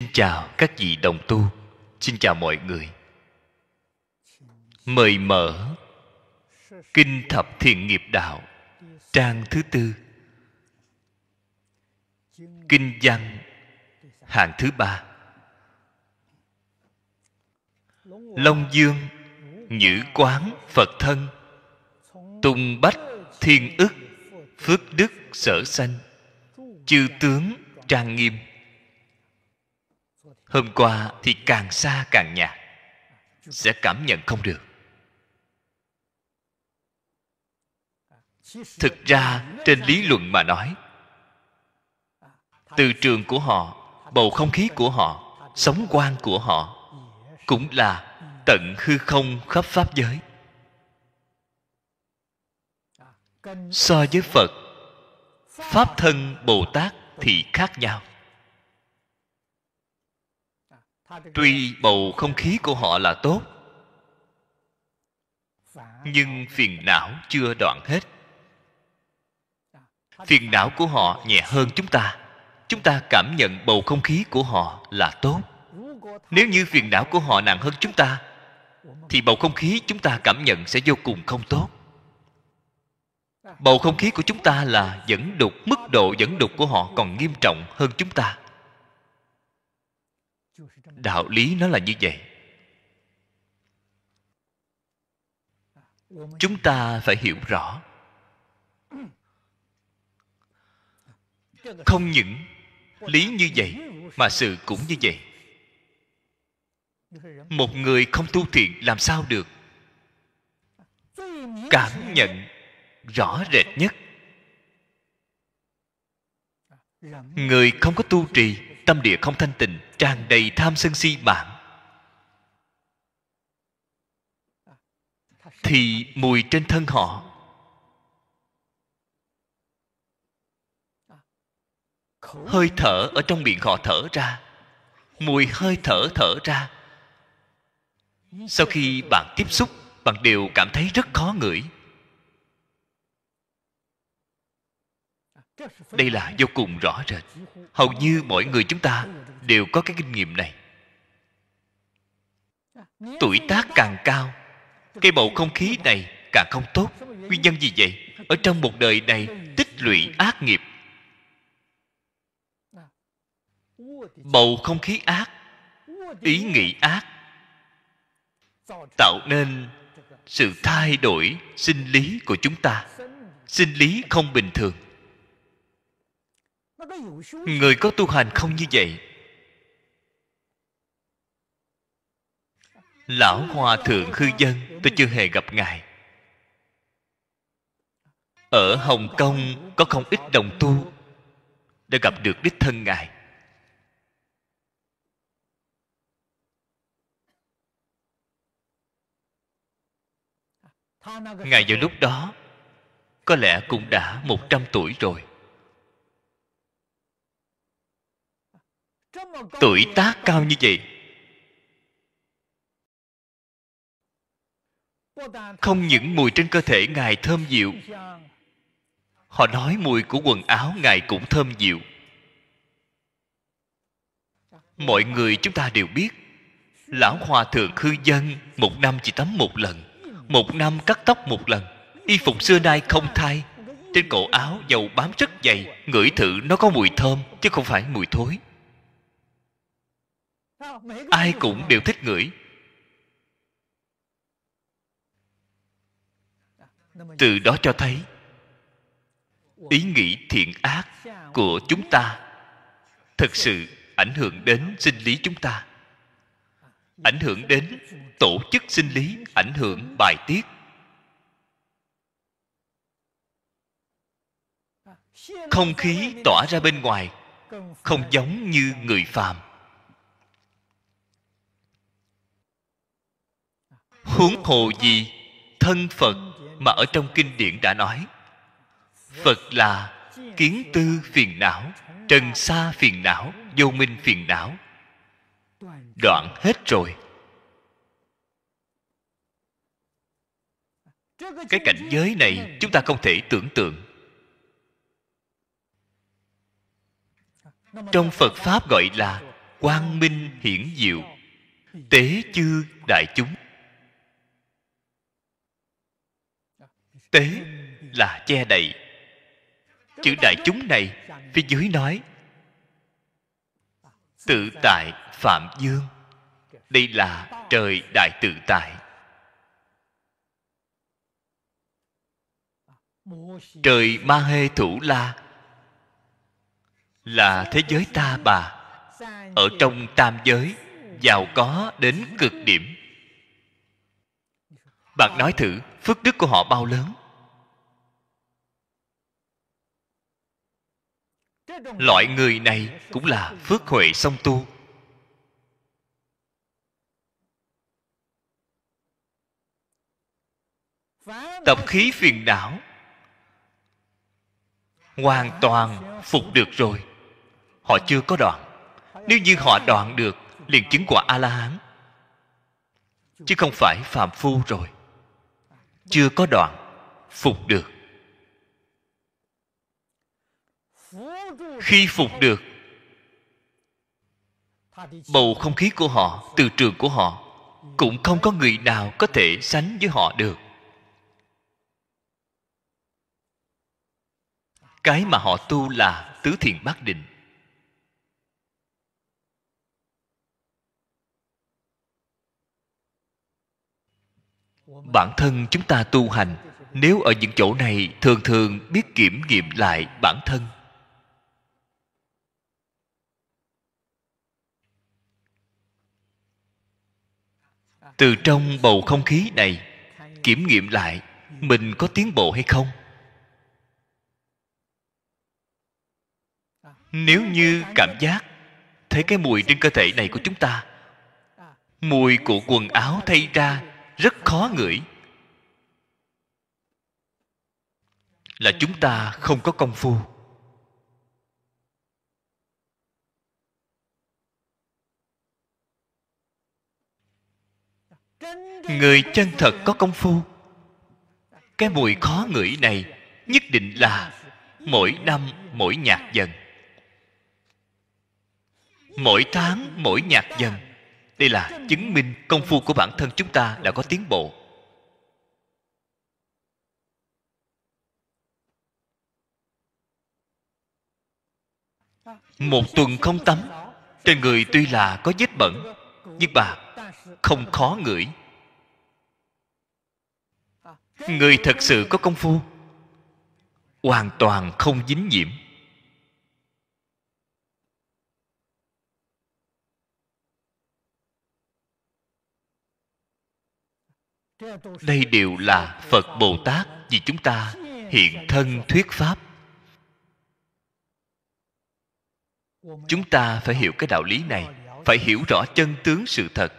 Xin chào các vị đồng tu Xin chào mọi người Mời mở Kinh Thập Thiện Nghiệp Đạo Trang thứ tư Kinh văn Hàng thứ ba Long Dương Nhữ Quán Phật Thân Tùng Bách Thiên ức Phước Đức Sở Sanh Chư Tướng Trang Nghiêm hôm qua thì càng xa càng nhạt sẽ cảm nhận không được thực ra trên lý luận mà nói từ trường của họ bầu không khí của họ sống quan của họ cũng là tận hư không khắp pháp giới so với phật pháp thân bồ tát thì khác nhau tuy bầu không khí của họ là tốt nhưng phiền não chưa đoạn hết dạ, phiền não của họ nhẹ hơn chúng ta chúng ta cảm nhận bầu không khí của họ là tốt nếu như phiền não của họ nặng hơn chúng ta thì bầu không khí chúng ta cảm nhận sẽ vô cùng không tốt dạ. bầu không khí của chúng ta là dẫn đục mức độ dẫn đục của họ còn nghiêm trọng hơn chúng ta đạo lý nó là như vậy chúng ta phải hiểu rõ không những lý như vậy mà sự cũng như vậy một người không tu thiện làm sao được cảm nhận rõ rệt nhất người không có tu trì tâm địa không thanh tịnh tràn đầy tham sân si mạng thì mùi trên thân họ hơi thở ở trong miệng họ thở ra mùi hơi thở thở ra sau khi bạn tiếp xúc bạn đều cảm thấy rất khó ngửi đây là vô cùng rõ rệt hầu như mỗi người chúng ta đều có cái kinh nghiệm này à, tuổi tác càng cao cái bầu không khí này càng không tốt nguyên nhân gì vậy ở trong một đời này tích lũy ác nghiệp à. bầu không khí ác ý nghĩ ác tạo nên sự thay đổi sinh lý của chúng ta sinh lý không bình thường người có tu hành không như vậy lão hòa thượng hư dân tôi chưa hề gặp ngài ở hồng kông có không ít đồng tu đã gặp được đích thân ngài ngài vào lúc đó có lẽ cũng đã một trăm tuổi rồi tuổi tác cao như vậy không những mùi trên cơ thể ngài thơm dịu họ nói mùi của quần áo ngài cũng thơm dịu mọi người chúng ta đều biết lão hòa thượng khư dân một năm chỉ tắm một lần một năm cắt tóc một lần y phục xưa nay không thay trên cổ áo dầu bám rất dày ngửi thử nó có mùi thơm chứ không phải mùi thối ai cũng đều thích ngửi từ đó cho thấy ý nghĩ thiện ác của chúng ta thực sự ảnh hưởng đến sinh lý chúng ta ảnh hưởng đến tổ chức sinh lý ảnh hưởng bài tiết không khí tỏa ra bên ngoài không giống như người phàm huống hồ gì thân phận mà ở trong kinh điển đã nói phật là kiến tư phiền não trần xa phiền não vô minh phiền não đoạn hết rồi cái cảnh giới này chúng ta không thể tưởng tượng trong phật pháp gọi là quang minh hiển diệu tế chư đại chúng tế là che đậy chữ đại chúng này phía dưới nói tự tại phạm dương đây là trời đại tự tại trời ma hê thủ la là thế giới ta bà ở trong tam giới giàu có đến cực điểm bạn nói thử phước đức của họ bao lớn loại người này cũng là phước huệ song tu tập khí phiền não hoàn toàn phục được rồi họ chưa có đoạn nếu như họ đoạn được liền chứng quả a la hán chứ không phải phàm phu rồi chưa có đoạn phục được khi phục được bầu không khí của họ từ trường của họ cũng không có người nào có thể sánh với họ được cái mà họ tu là tứ thiền bát định bản thân chúng ta tu hành nếu ở những chỗ này thường thường biết kiểm nghiệm lại bản thân từ trong bầu không khí này kiểm nghiệm lại mình có tiến bộ hay không nếu như cảm giác thấy cái mùi trên cơ thể này của chúng ta mùi của quần áo thay ra rất khó ngửi là chúng ta không có công phu người chân thật có công phu cái mùi khó ngửi này nhất định là mỗi năm mỗi nhạc dần mỗi tháng mỗi nhạc dần đây là chứng minh công phu của bản thân chúng ta đã có tiến bộ một tuần không tắm trên người tuy là có vết bẩn nhưng mà không khó ngửi người thật sự có công phu hoàn toàn không dính nhiễm đây đều là phật bồ tát vì chúng ta hiện thân thuyết pháp chúng ta phải hiểu cái đạo lý này phải hiểu rõ chân tướng sự thật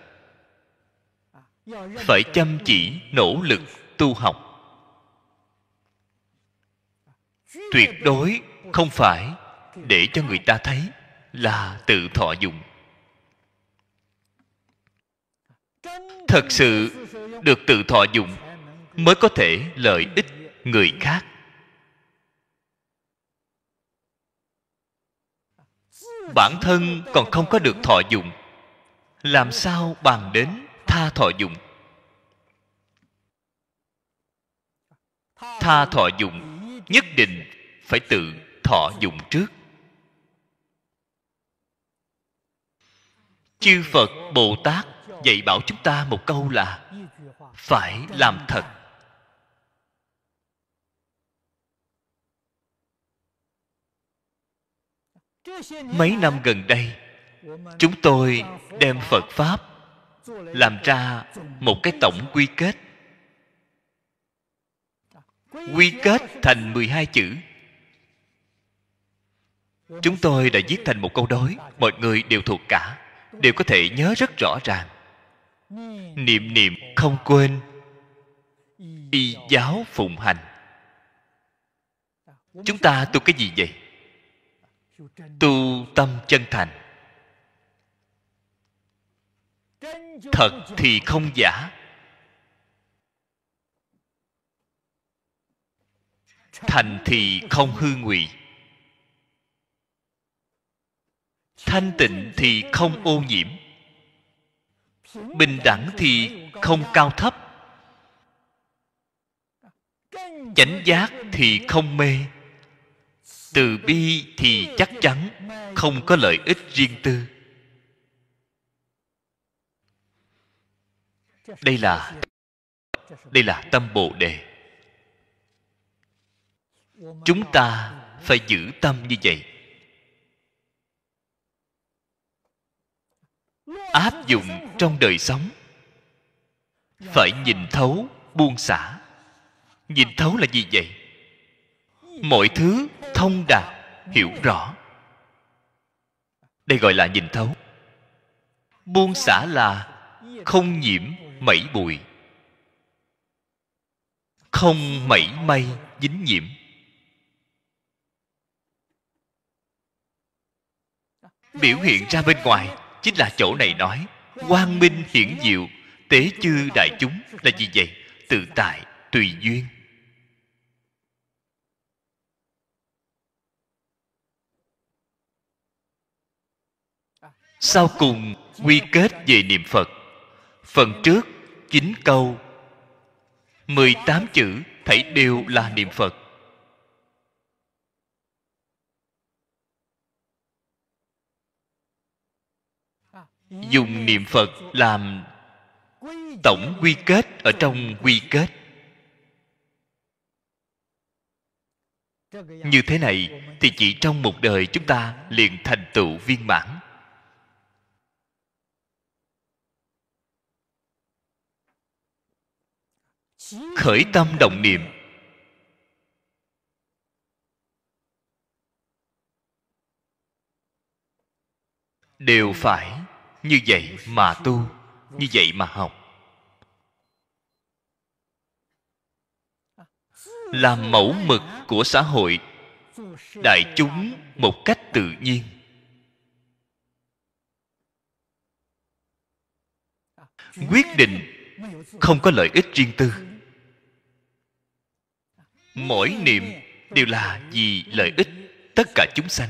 phải chăm chỉ nỗ lực tu học tuyệt đối không phải để cho người ta thấy là tự thọ dụng thật sự được tự thọ dụng mới có thể lợi ích người khác bản thân còn không có được thọ dụng làm sao bàn đến tha thọ dụng tha thọ dụng nhất định phải tự thọ dụng trước chư phật bồ tát dạy bảo chúng ta một câu là phải làm thật mấy năm gần đây chúng tôi đem phật pháp làm ra một cái tổng quy kết quy kết thành 12 chữ chúng tôi đã viết thành một câu đối mọi người đều thuộc cả đều có thể nhớ rất rõ ràng niệm niệm không quên y giáo phụng hành chúng ta tu cái gì vậy tu tâm chân thành thật thì không giả thành thì không hư ngụy thanh tịnh thì không ô nhiễm bình đẳng thì không cao thấp chánh giác thì không mê từ bi thì chắc chắn không có lợi ích riêng tư đây là đây là tâm bồ đề chúng ta phải giữ tâm như vậy áp dụng trong đời sống phải nhìn thấu buông xả nhìn thấu là gì vậy mọi thứ thông đạt hiểu rõ đây gọi là nhìn thấu buông xả là không nhiễm mẩy bụi không mẩy may dính nhiễm biểu hiện ra bên ngoài chính là chỗ này nói quang minh hiển diệu tế chư đại chúng là gì vậy tự tại tùy duyên sau cùng quy kết về niệm phật phần trước chín câu mười tám chữ thảy đều là niệm Phật dùng niệm phật làm tổng quy kết ở trong quy kết như thế này thì chỉ trong một đời chúng ta liền thành tựu viên mãn khởi tâm động niệm đều phải như vậy mà tu như vậy mà học làm mẫu mực của xã hội đại chúng một cách tự nhiên quyết định không có lợi ích riêng tư mỗi niệm đều là vì lợi ích tất cả chúng sanh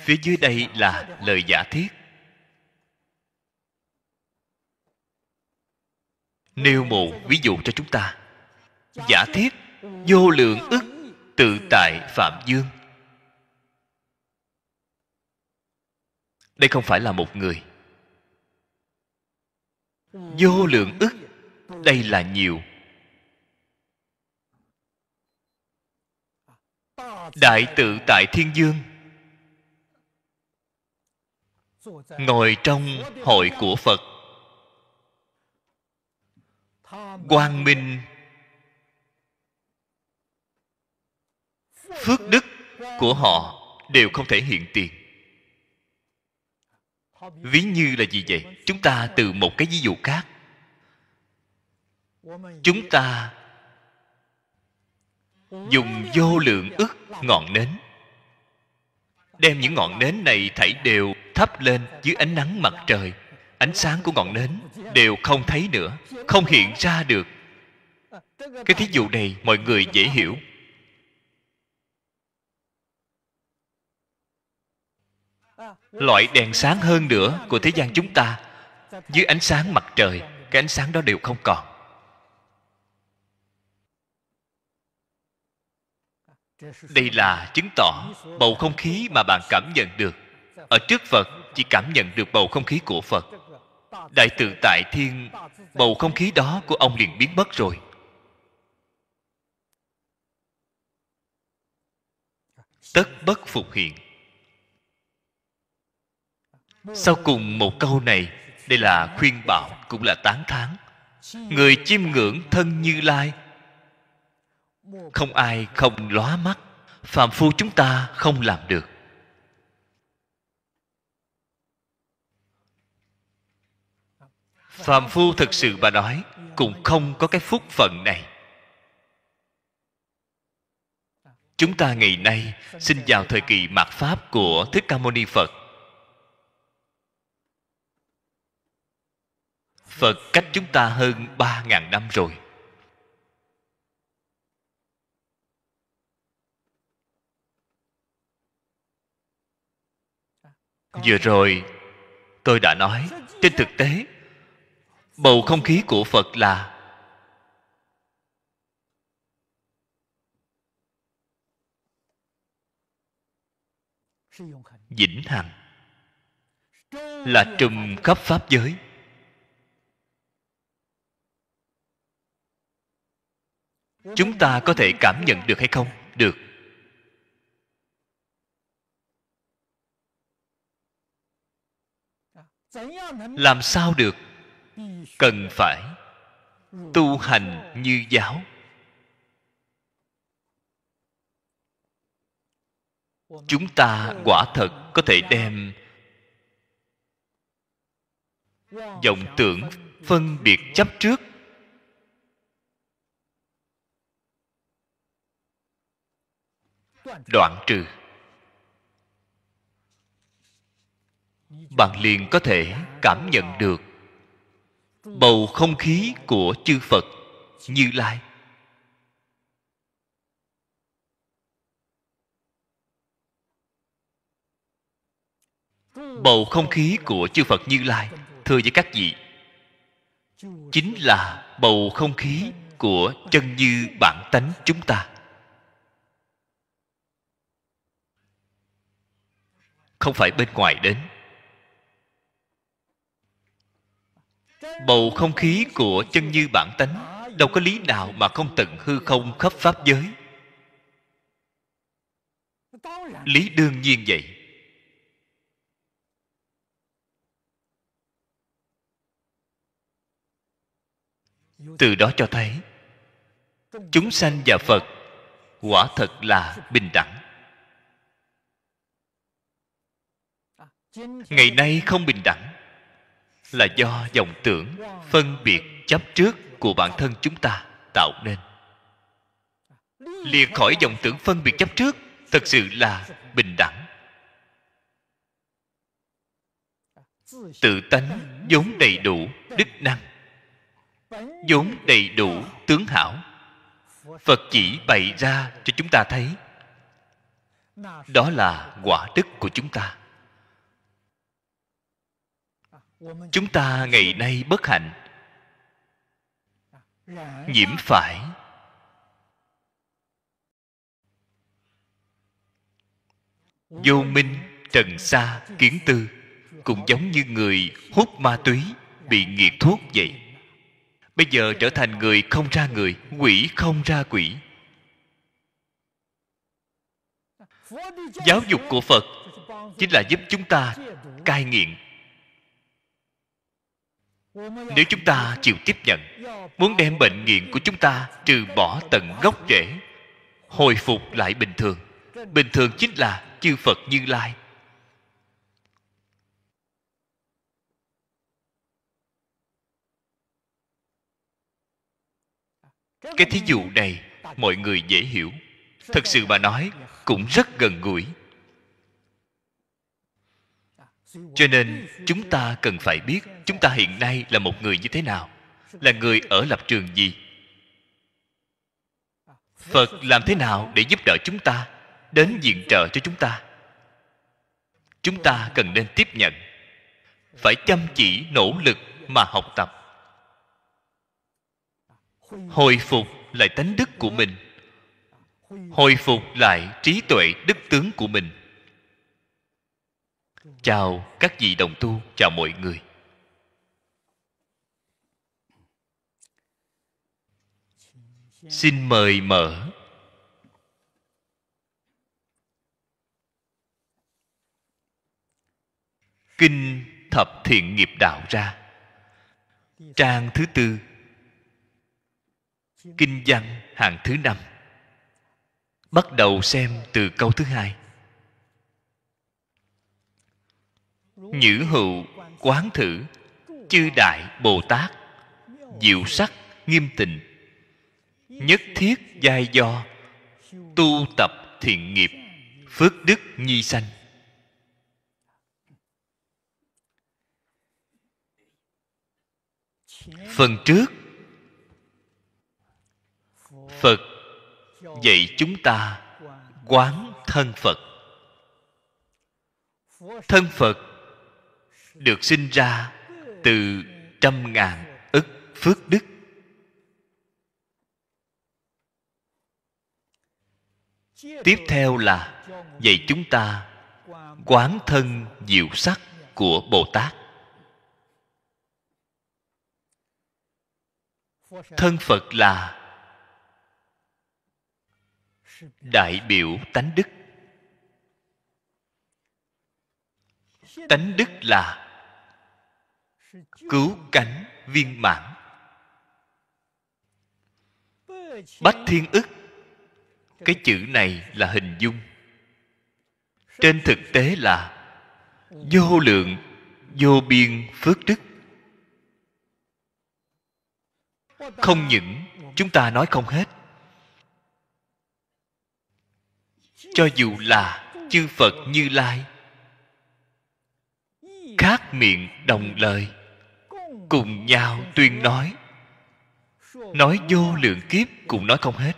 phía dưới đây là lời giả thiết nêu một ví dụ cho chúng ta giả thiết vô lượng ức tự tại phạm dương đây không phải là một người vô lượng ức đây là nhiều đại tự tại thiên dương ngồi trong hội của phật quang minh phước đức của họ đều không thể hiện tiền ví như là gì vậy chúng ta từ một cái ví dụ khác chúng ta dùng vô lượng ức ngọn nến đem những ngọn nến này thảy đều thắp lên dưới ánh nắng mặt trời ánh sáng của ngọn nến đều không thấy nữa không hiện ra được cái thí dụ này mọi người dễ hiểu loại đèn sáng hơn nữa của thế gian chúng ta dưới ánh sáng mặt trời cái ánh sáng đó đều không còn đây là chứng tỏ bầu không khí mà bạn cảm nhận được ở trước phật chỉ cảm nhận được bầu không khí của phật đại tự tại thiên bầu không khí đó của ông liền biến mất rồi tất bất phục hiện sau cùng một câu này đây là khuyên bảo cũng là tán thán người chiêm ngưỡng thân như lai không ai không lóa mắt phạm phu chúng ta không làm được phạm phu thật sự bà nói cũng không có cái phúc phận này chúng ta ngày nay sinh vào thời kỳ mạt pháp của thích ca mâu ni phật phật cách chúng ta hơn ba ngàn năm rồi vừa rồi tôi đã nói trên thực tế bầu không khí của phật là vĩnh hằng là trùm khắp pháp giới chúng ta có thể cảm nhận được hay không được làm sao được cần phải tu hành như giáo chúng ta quả thật có thể đem vọng tưởng phân biệt chấp trước đoạn trừ bạn liền có thể cảm nhận được bầu không khí của chư phật như lai bầu không khí của chư phật như lai thưa với các vị chính là bầu không khí của chân như bản tánh chúng ta không phải bên ngoài đến bầu không khí của chân như bản tánh đâu có lý nào mà không tận hư không khắp pháp giới lý đương nhiên vậy từ đó cho thấy chúng sanh và phật quả thật là bình đẳng ngày nay không bình đẳng là do dòng tưởng phân biệt chấp trước của bản thân chúng ta tạo nên liệt khỏi dòng tưởng phân biệt chấp trước thật sự là bình đẳng tự tánh vốn đầy đủ đức năng vốn đầy đủ tướng hảo phật chỉ bày ra cho chúng ta thấy đó là quả đức của chúng ta chúng ta ngày nay bất hạnh nhiễm phải vô minh trần sa kiến tư cũng giống như người hút ma túy bị nghiệt thuốc vậy bây giờ trở thành người không ra người quỷ không ra quỷ giáo dục của phật chính là giúp chúng ta cai nghiện nếu chúng ta chịu tiếp nhận muốn đem bệnh nghiện của chúng ta trừ bỏ tận gốc rễ hồi phục lại bình thường bình thường chính là chư phật như lai cái thí dụ này mọi người dễ hiểu thật sự mà nói cũng rất gần gũi cho nên chúng ta cần phải biết chúng ta hiện nay là một người như thế nào là người ở lập trường gì phật làm thế nào để giúp đỡ chúng ta đến diện trợ cho chúng ta chúng ta cần nên tiếp nhận phải chăm chỉ nỗ lực mà học tập hồi phục lại tánh đức của mình hồi phục lại trí tuệ đức tướng của mình chào các vị đồng tu chào mọi người xin mời mở kinh thập thiện nghiệp đạo ra trang thứ tư kinh văn hàng thứ năm bắt đầu xem từ câu thứ hai nhữ hữu quán thử chư đại bồ tát diệu sắc nghiêm tịnh nhất thiết giai do tu tập thiện nghiệp phước đức nhi sanh phần trước phật dạy chúng ta quán thân phật thân phật được sinh ra từ trăm ngàn ức phước đức tiếp theo là dạy chúng ta quán thân diệu sắc của bồ tát thân phật là đại biểu tánh đức tánh đức là cứu cánh viên mãn bách thiên ức cái chữ này là hình dung trên thực tế là vô lượng vô biên phước đức không những chúng ta nói không hết cho dù là chư phật như lai khác miệng đồng lời cùng nhau tuyên nói nói vô lượng kiếp cũng nói không hết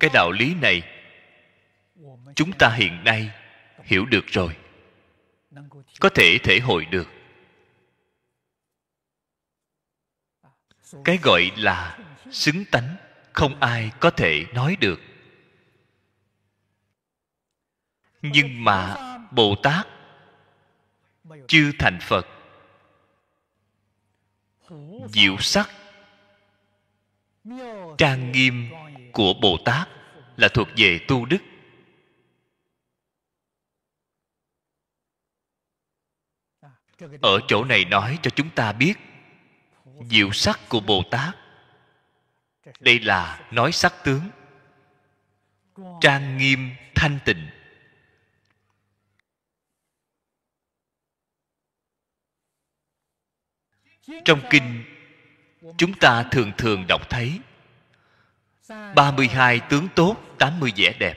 cái đạo lý này chúng ta hiện nay hiểu được rồi có thể thể hội được cái gọi là xứng tánh không ai có thể nói được nhưng mà bồ tát chưa thành phật diệu sắc trang nghiêm của bồ tát là thuộc về tu đức ở chỗ này nói cho chúng ta biết diệu sắc của bồ tát đây là nói sắc tướng trang nghiêm thanh tịnh trong kinh chúng ta thường thường đọc thấy 32 tướng tốt 80 vẻ đẹp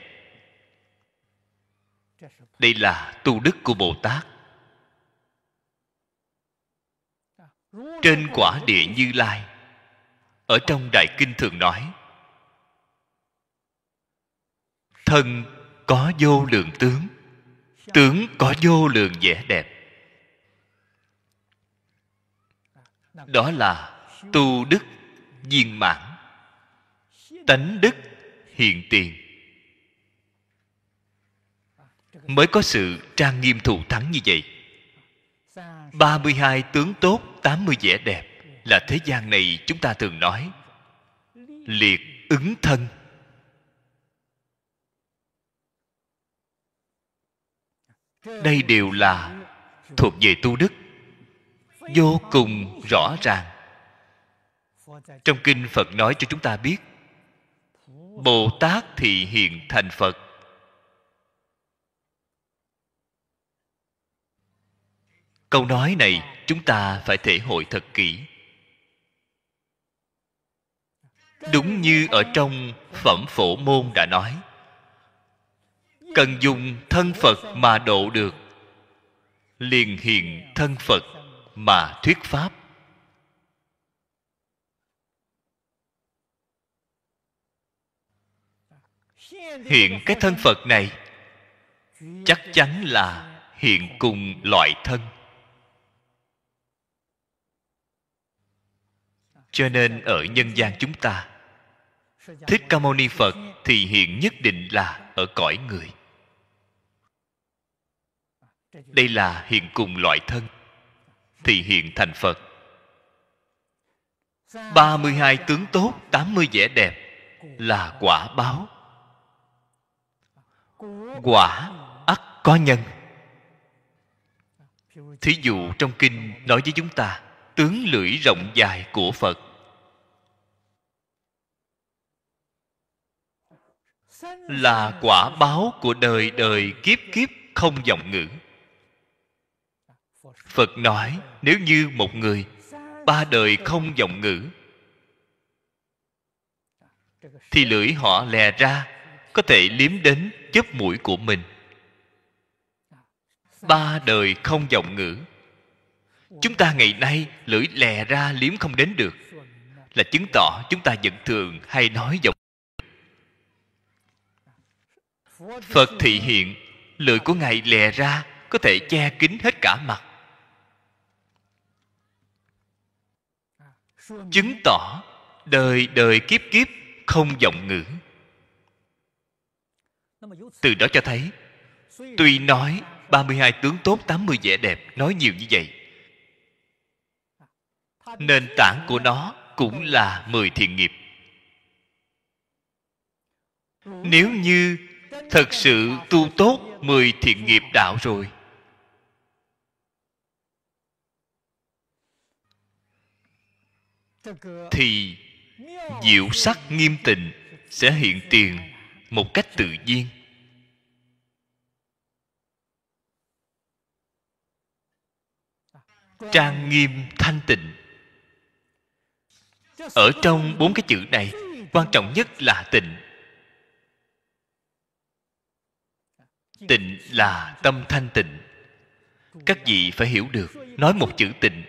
đây là tu đức của bồ tát trên quả địa như lai ở trong đại kinh thường nói thân có vô lượng tướng tướng có vô lượng vẻ đẹp đó là tu đức viên mãn tánh đức hiện tiền mới có sự trang nghiêm thù thắng như vậy 32 tướng tốt 80 vẻ đẹp là thế gian này chúng ta thường nói liệt ứng thân đây đều là thuộc về tu đức vô cùng rõ ràng trong kinh phật nói cho chúng ta biết bồ tát thì hiện thành phật câu nói này chúng ta phải thể hội thật kỹ đúng như ở trong phẩm phổ môn đã nói cần dùng thân phật mà độ được liền hiện thân phật mà thuyết pháp hiện cái thân phật này chắc chắn là hiện cùng loại thân cho nên ở nhân gian chúng ta thích ca mâu ni phật thì hiện nhất định là ở cõi người đây là hiện cùng loại thân thì hiện thành Phật. 32 tướng tốt, 80 vẻ đẹp là quả báo. Quả ắt có nhân. Thí dụ trong kinh nói với chúng ta tướng lưỡi rộng dài của Phật. là quả báo của đời đời kiếp kiếp không dòng ngữ phật nói nếu như một người ba đời không giọng ngữ thì lưỡi họ lè ra có thể liếm đến chớp mũi của mình ba đời không giọng ngữ chúng ta ngày nay lưỡi lè ra liếm không đến được là chứng tỏ chúng ta vẫn thường hay nói giọng phật thị hiện lưỡi của ngài lè ra có thể che kín hết cả mặt chứng tỏ đời đời kiếp kiếp không vọng ngữ từ đó cho thấy tuy nói 32 tướng tốt 80 vẻ đẹp nói nhiều như vậy nền tảng của nó cũng là 10 thiện nghiệp nếu như thật sự tu tốt 10 thiện nghiệp đạo rồi thì diệu sắc nghiêm tịnh sẽ hiện tiền một cách tự nhiên trang nghiêm thanh tịnh ở trong bốn cái chữ này quan trọng nhất là tịnh tịnh là tâm thanh tịnh các vị phải hiểu được nói một chữ tịnh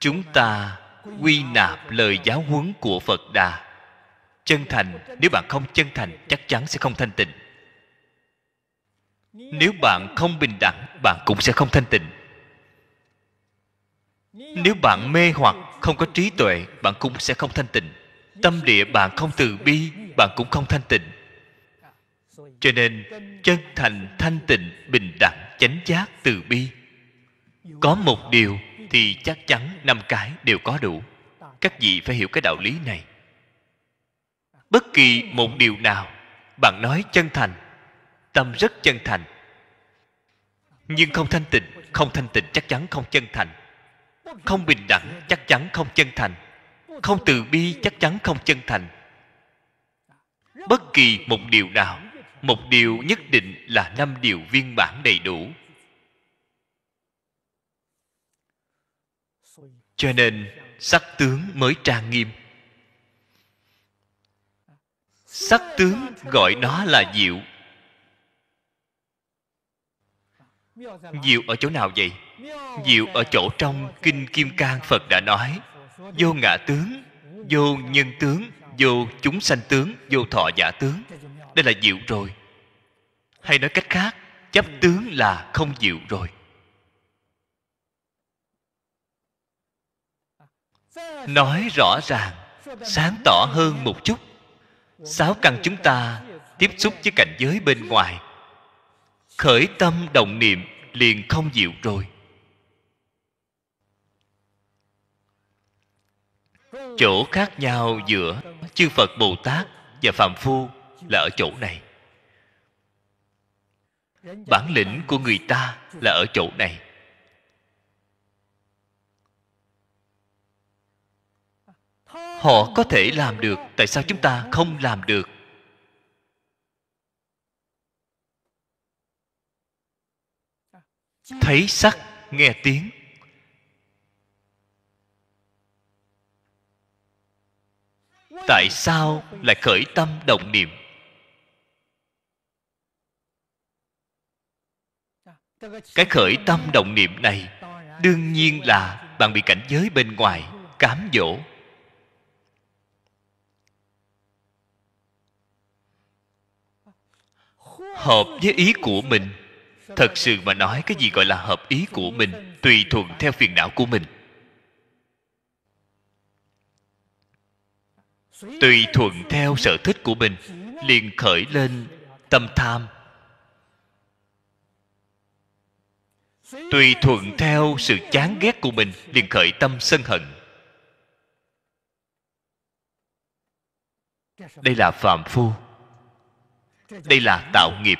chúng ta quy nạp lời giáo huấn của phật đà chân thành nếu bạn không chân thành chắc chắn sẽ không thanh tịnh nếu bạn không bình đẳng bạn cũng sẽ không thanh tịnh nếu bạn mê hoặc không có trí tuệ bạn cũng sẽ không thanh tịnh tâm địa bạn không từ bi bạn cũng không thanh tịnh cho nên chân thành thanh tịnh bình đẳng chánh giác từ bi có một điều thì chắc chắn năm cái đều có đủ các vị phải hiểu cái đạo lý này bất kỳ một điều nào bạn nói chân thành tâm rất chân thành nhưng không thanh tịnh không thanh tịnh chắc chắn không chân thành không bình đẳng chắc chắn không chân thành không từ bi chắc chắn không chân thành bất kỳ một điều nào một điều nhất định là năm điều viên bản đầy đủ cho nên sắc tướng mới trang nghiêm sắc tướng gọi nó là diệu diệu ở chỗ nào vậy diệu ở chỗ trong kinh kim cang phật đã nói vô ngã tướng vô nhân tướng vô chúng sanh tướng vô thọ giả tướng đây là diệu rồi hay nói cách khác chấp tướng là không diệu rồi nói rõ ràng sáng tỏ hơn một chút sáu căn chúng ta tiếp xúc với cảnh giới bên ngoài khởi tâm đồng niệm liền không diệu rồi chỗ khác nhau giữa chư phật bồ tát và phạm phu là ở chỗ này bản lĩnh của người ta là ở chỗ này họ có thể làm được tại sao chúng ta không làm được thấy sắc nghe tiếng tại sao lại khởi tâm động niệm cái khởi tâm động niệm này đương nhiên là bạn bị cảnh giới bên ngoài cám dỗ hợp với ý của mình thật sự mà nói cái gì gọi là hợp ý của mình tùy thuận theo phiền não của mình tùy thuận theo sở thích của mình liền khởi lên tâm tham tùy thuận theo sự chán ghét của mình liền khởi tâm sân hận đây là phạm phu đây là tạo nghiệp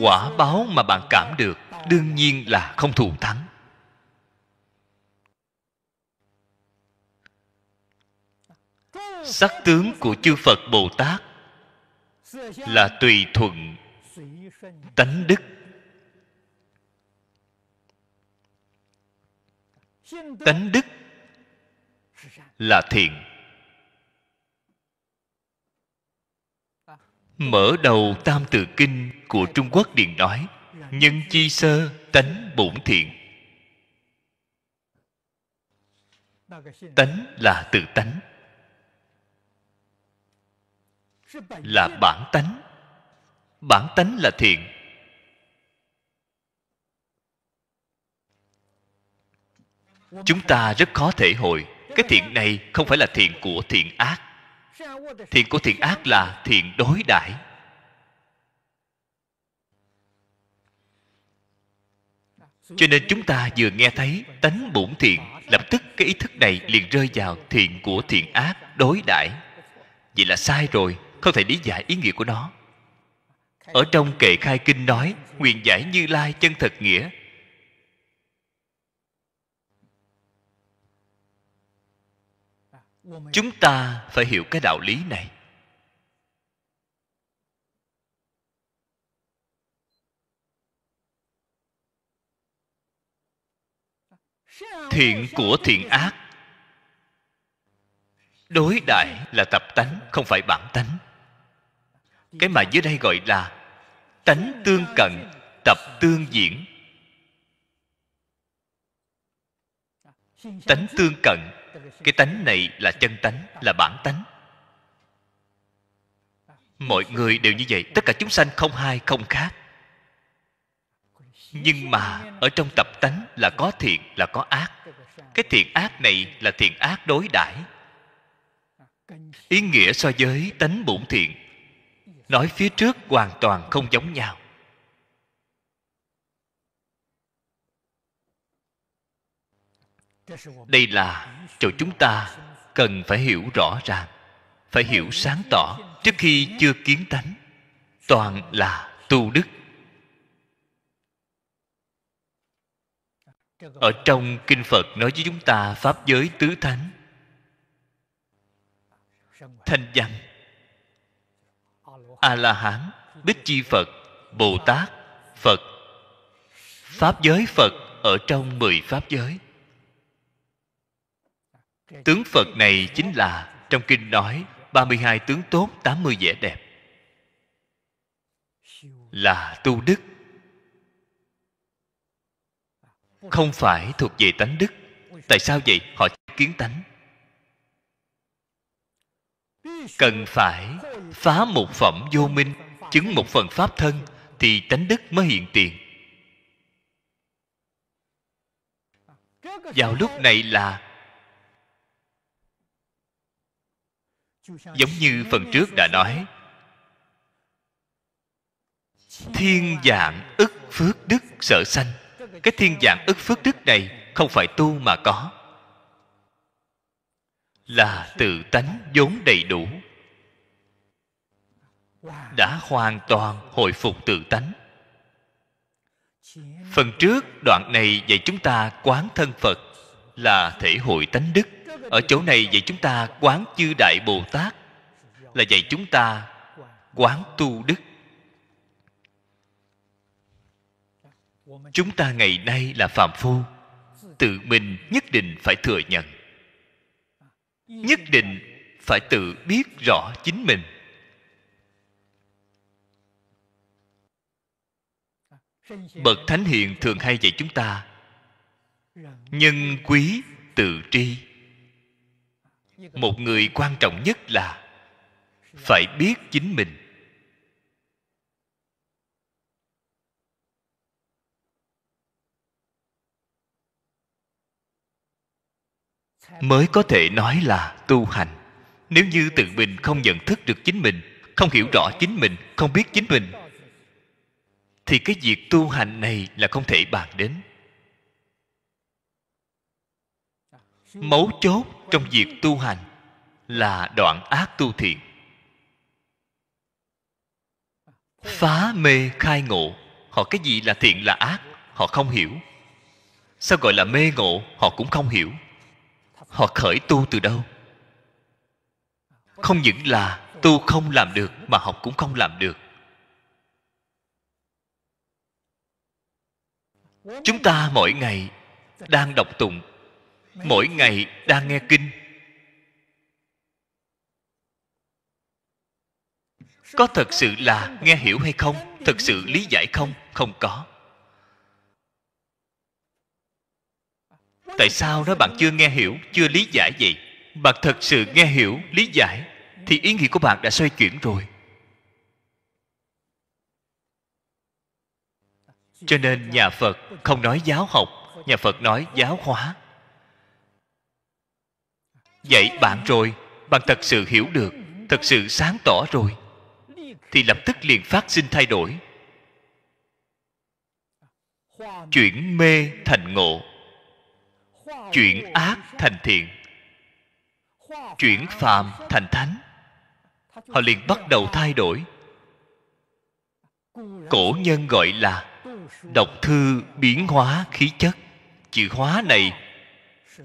quả báo mà bạn cảm được đương nhiên là không thù thắng sắc tướng của chư phật bồ tát là tùy thuận tánh đức tánh đức là thiện mở đầu tam tự kinh của trung quốc điền nói nhân chi sơ tánh bổn thiện tánh là tự tánh là bản tánh bản tánh là thiện chúng ta rất khó thể hội cái thiện này không phải là thiện của thiện ác thiện của thiện ác là thiện đối đãi cho nên chúng ta vừa nghe thấy tánh bổn thiện lập tức cái ý thức này liền rơi vào thiện của thiện ác đối đãi vậy là sai rồi không thể lý giải ý nghĩa của nó ở trong kệ khai kinh nói nguyện giải như lai chân thật nghĩa chúng ta phải hiểu cái đạo lý này thiện của thiện ác đối đại là tập tánh không phải bản tánh cái mà dưới đây gọi là tánh tương cận tập tương diễn tánh tương cận cái tánh này là chân tánh là bản tánh mọi người đều như vậy tất cả chúng sanh không hai không khác nhưng mà ở trong tập tánh là có thiện là có ác cái thiện ác này là thiện ác đối đãi ý nghĩa so với tánh bổn thiện nói phía trước hoàn toàn không giống nhau đây là chỗ chúng ta cần phải hiểu rõ ràng phải hiểu sáng tỏ trước khi chưa kiến tánh toàn là tu đức ở trong kinh phật nói với chúng ta pháp giới tứ thánh thanh văn a la hán bích chi phật bồ tát phật pháp giới phật ở trong mười pháp giới Tướng Phật này chính là trong kinh nói 32 tướng tốt 80 vẻ đẹp là tu đức không phải thuộc về tánh đức tại sao vậy họ kiến tánh cần phải phá một phẩm vô minh chứng một phần pháp thân thì tánh đức mới hiện tiền à, vào lúc này là giống như phần trước đã nói thiên dạng ức phước đức sở sanh cái thiên dạng ức phước đức này không phải tu mà có là tự tánh vốn đầy đủ đã hoàn toàn hồi phục tự tánh phần trước đoạn này dạy chúng ta quán thân phật là thể hội tánh đức ở chỗ này dạy chúng ta quán chư đại bồ tát là dạy chúng ta quán tu đức chúng ta ngày nay là phạm phu tự mình nhất định phải thừa nhận nhất định phải tự biết rõ chính mình bậc thánh hiền thường hay dạy chúng ta nhân quý tự tri một người quan trọng nhất là phải biết chính mình mới có thể nói là tu hành nếu như tự mình không nhận thức được chính mình không hiểu rõ chính mình không biết chính mình thì cái việc tu hành này là không thể bàn đến mấu chốt trong việc tu hành là đoạn ác tu thiện phá mê khai ngộ họ cái gì là thiện là ác họ không hiểu sao gọi là mê ngộ họ cũng không hiểu họ khởi tu từ đâu không những là tu không làm được mà học cũng không làm được chúng ta mỗi ngày đang đọc tụng mỗi ngày đang nghe kinh có thật sự là nghe hiểu hay không thật sự lý giải không không có tại sao nói bạn chưa nghe hiểu chưa lý giải vậy bạn thật sự nghe hiểu lý giải thì ý nghĩa của bạn đã xoay chuyển rồi cho nên nhà phật không nói giáo học nhà phật nói giáo hóa dạy bạn rồi bạn thật sự hiểu được thật sự sáng tỏ rồi thì lập tức liền phát sinh thay đổi chuyển mê thành ngộ chuyển ác thành thiện chuyển phàm thành thánh họ liền bắt đầu thay đổi cổ nhân gọi là đọc thư biến hóa khí chất chữ hóa này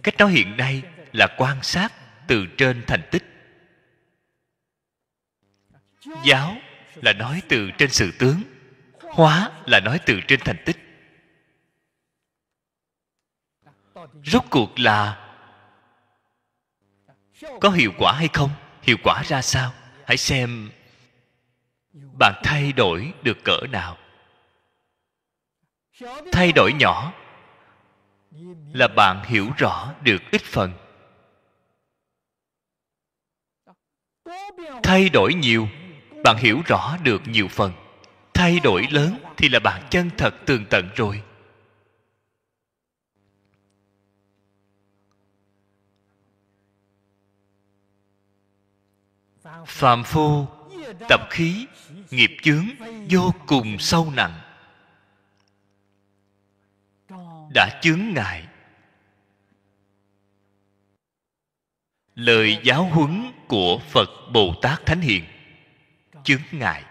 cách nói hiện nay là quan sát từ trên thành tích giáo là nói từ trên sự tướng hóa là nói từ trên thành tích rốt cuộc là có hiệu quả hay không hiệu quả ra sao hãy xem bạn thay đổi được cỡ nào thay đổi nhỏ là bạn hiểu rõ được ít phần thay đổi nhiều bạn hiểu rõ được nhiều phần thay đổi lớn thì là bạn chân thật tường tận rồi phàm phu tập khí nghiệp chướng vô cùng sâu nặng đã chướng ngại lời giáo huấn của phật bồ tát thánh hiền chướng ngại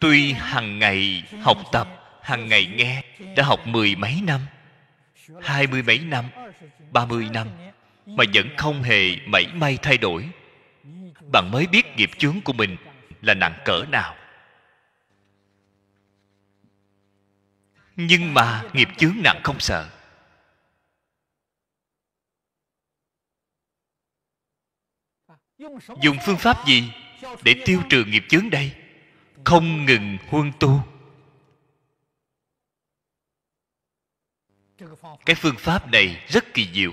tuy hằng ngày học tập hằng ngày nghe đã học mười mấy năm hai mươi mấy năm ba mươi năm mà vẫn không hề mảy may thay đổi bạn mới biết nghiệp chướng của mình là nặng cỡ nào nhưng mà nghiệp chướng nặng không sợ dùng phương pháp gì để tiêu trừ nghiệp chướng đây không ngừng huân tu cái phương pháp này rất kỳ diệu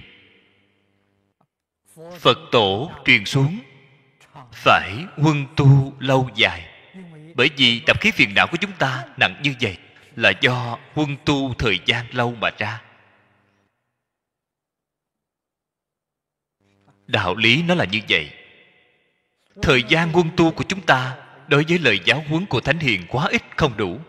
phật tổ truyền xuống phải huân tu lâu dài bởi vì tập khí phiền não của chúng ta nặng như vậy là do huân tu thời gian lâu mà ra đạo lý nó là như vậy thời gian huân tu của chúng ta đối với lời giáo huấn của thánh hiền quá ít không đủ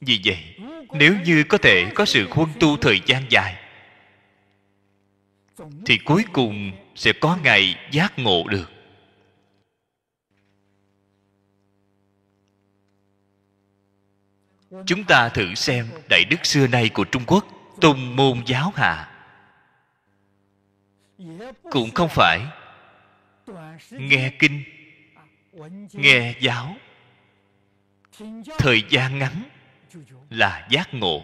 vì vậy nếu như có thể có sự huân tu thời gian dài thì cuối cùng sẽ có ngày giác ngộ được chúng ta thử xem đại đức xưa nay của trung quốc tùng môn giáo hạ cũng không phải nghe kinh nghe giáo thời gian ngắn là giác ngộ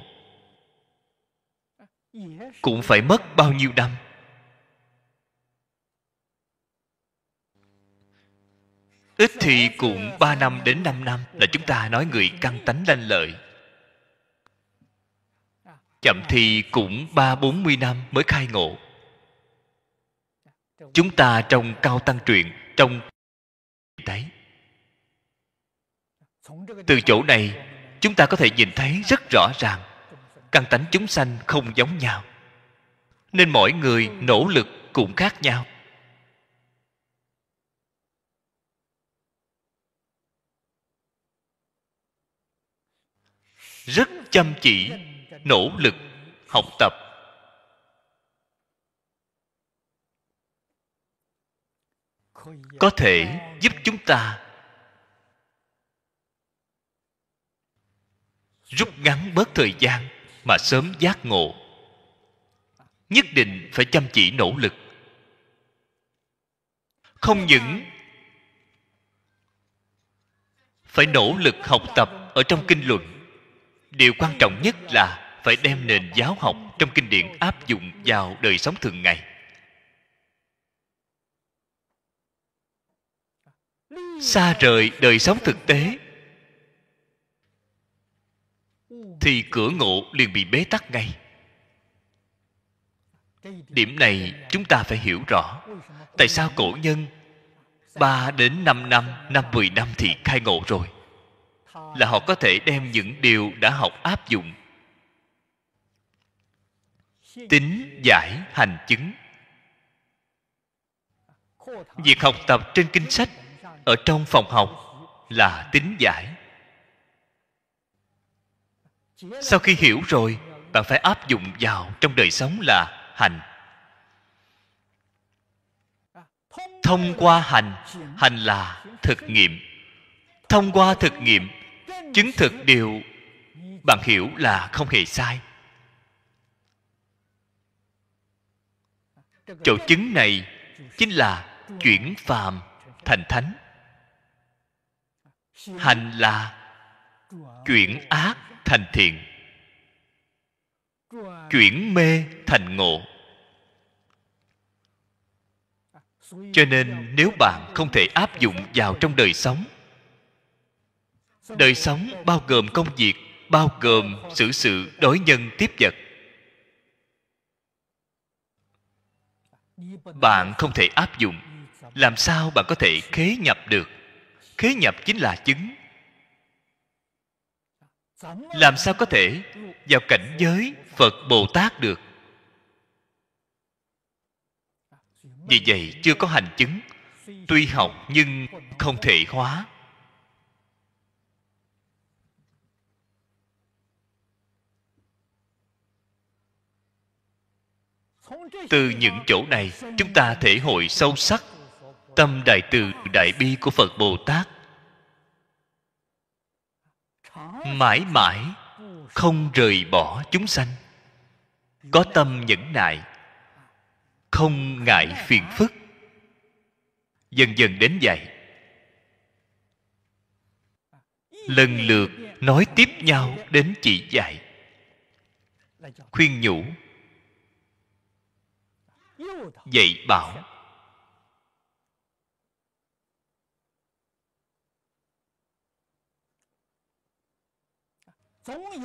cũng phải mất bao nhiêu năm Ít thì cũng 3 năm đến 5 năm Là chúng ta nói người căng tánh lanh lợi Chậm thì cũng 3-40 năm mới khai ngộ Chúng ta trong cao tăng truyện Trong đấy Từ chỗ này Chúng ta có thể nhìn thấy rất rõ ràng Căn tánh chúng sanh không giống nhau Nên mỗi người nỗ lực cũng khác nhau rất chăm chỉ nỗ lực học tập có thể giúp chúng ta rút ngắn bớt thời gian mà sớm giác ngộ nhất định phải chăm chỉ nỗ lực không những phải nỗ lực học tập ở trong kinh luận điều quan trọng nhất là phải đem nền giáo học trong kinh điển áp dụng vào đời sống thường ngày xa rời đời sống thực tế thì cửa ngộ liền bị bế tắc ngay điểm này chúng ta phải hiểu rõ tại sao cổ nhân ba đến năm năm, năm mười năm thì khai ngộ rồi là họ có thể đem những điều đã học áp dụng tính giải hành chứng việc học tập trên kinh sách ở trong phòng học là tính giải sau khi hiểu rồi bạn phải áp dụng vào trong đời sống là hành thông qua hành hành là thực nghiệm thông qua thực nghiệm chứng thực điều bạn hiểu là không hề sai chỗ chứng này chính là chuyển phàm thành thánh hành là chuyển ác thành thiện chuyển mê thành ngộ cho nên nếu bạn không thể áp dụng vào trong đời sống đời sống bao gồm công việc bao gồm xử sự, sự đối nhân tiếp vật bạn không thể áp dụng làm sao bạn có thể khế nhập được khế nhập chính là chứng làm sao có thể vào cảnh giới phật bồ tát được vì vậy chưa có hành chứng tuy học nhưng không thể hóa từ những chỗ này chúng ta thể hội sâu sắc tâm đại từ đại bi của phật bồ tát mãi mãi không rời bỏ chúng sanh có tâm nhẫn nại không ngại phiền phức dần dần đến vậy lần lượt nói tiếp nhau đến chỉ dạy khuyên nhủ dạy bảo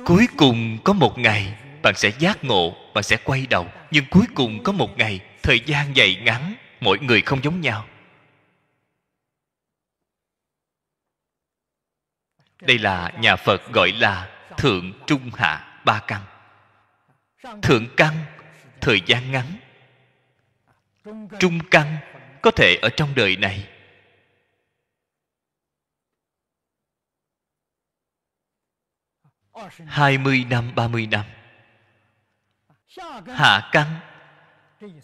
cuối cùng có một ngày bạn sẽ giác ngộ bạn sẽ quay đầu nhưng cuối cùng có một ngày thời gian dài ngắn mỗi người không giống nhau đây là nhà phật gọi là thượng trung hạ ba căn thượng căn thời gian ngắn trung căn có thể ở trong đời này hai mươi năm ba mươi năm hạ căn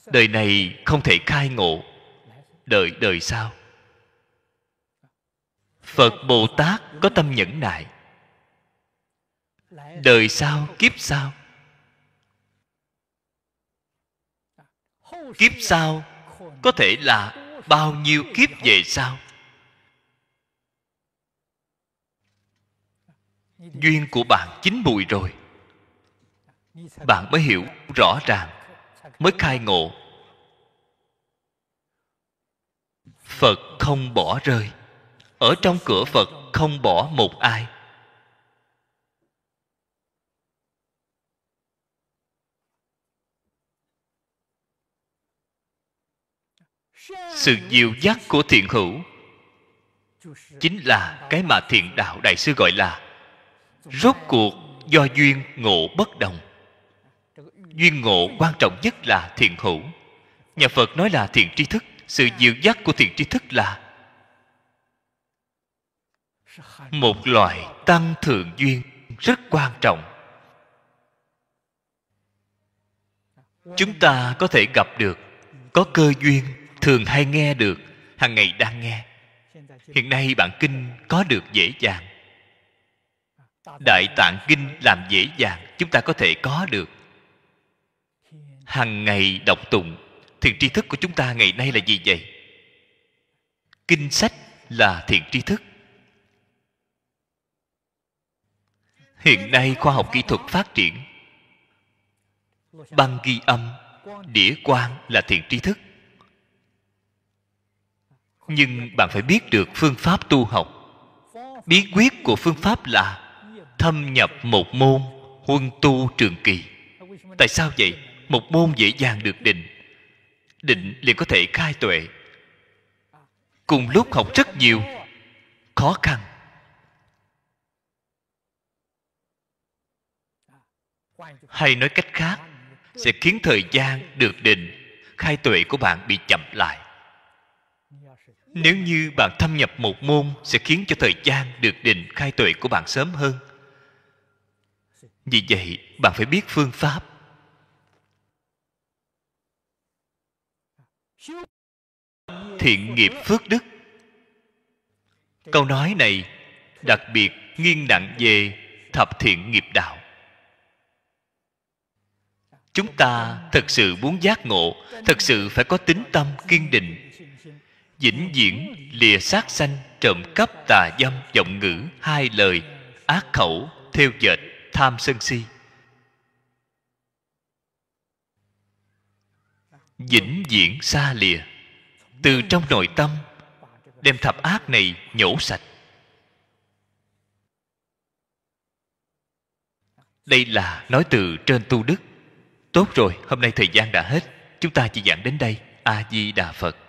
đời này không thể khai ngộ đợi đời sau phật bồ tát có tâm nhẫn nại đời sau kiếp sau kiếp sau có thể là bao nhiêu kiếp về sau duyên của bạn chín mùi rồi bạn mới hiểu rõ ràng mới khai ngộ phật không bỏ rơi ở trong cửa phật không bỏ một ai sự dịu dắt của thiện hữu chính là cái mà thiện đạo đại sư gọi là rốt cuộc do duyên ngộ bất đồng duyên ngộ quan trọng nhất là thiện hữu nhà phật nói là thiện tri thức sự dịu dắt của thiện tri thức là một loại tăng thượng duyên rất quan trọng chúng ta có thể gặp được có cơ duyên thường hay nghe được hàng ngày đang nghe hiện nay bản kinh có được dễ dàng đại tạng kinh làm dễ dàng chúng ta có thể có được hàng ngày đọc tụng thiện tri thức của chúng ta ngày nay là gì vậy kinh sách là thiện tri thức hiện nay khoa học kỹ thuật phát triển băng ghi âm đĩa quang là thiện tri thức nhưng bạn phải biết được phương pháp tu học bí quyết của phương pháp là thâm nhập một môn huân tu trường kỳ tại sao vậy một môn dễ dàng được định định liền có thể khai tuệ cùng lúc học rất nhiều khó khăn hay nói cách khác sẽ khiến thời gian được định khai tuệ của bạn bị chậm lại nếu như bạn thâm nhập một môn sẽ khiến cho thời gian được định khai tuệ của bạn sớm hơn vì vậy bạn phải biết phương pháp thiện nghiệp phước đức câu nói này đặc biệt nghiêng nặng về thập thiện nghiệp đạo chúng ta thật sự muốn giác ngộ thật sự phải có tính tâm kiên định vĩnh viễn lìa sát sanh trộm cắp tà dâm vọng ngữ hai lời ác khẩu theo dệt tham sân si vĩnh viễn xa lìa từ trong nội tâm đem thập ác này nhổ sạch đây là nói từ trên tu đức tốt rồi hôm nay thời gian đã hết chúng ta chỉ giảng đến đây a di đà phật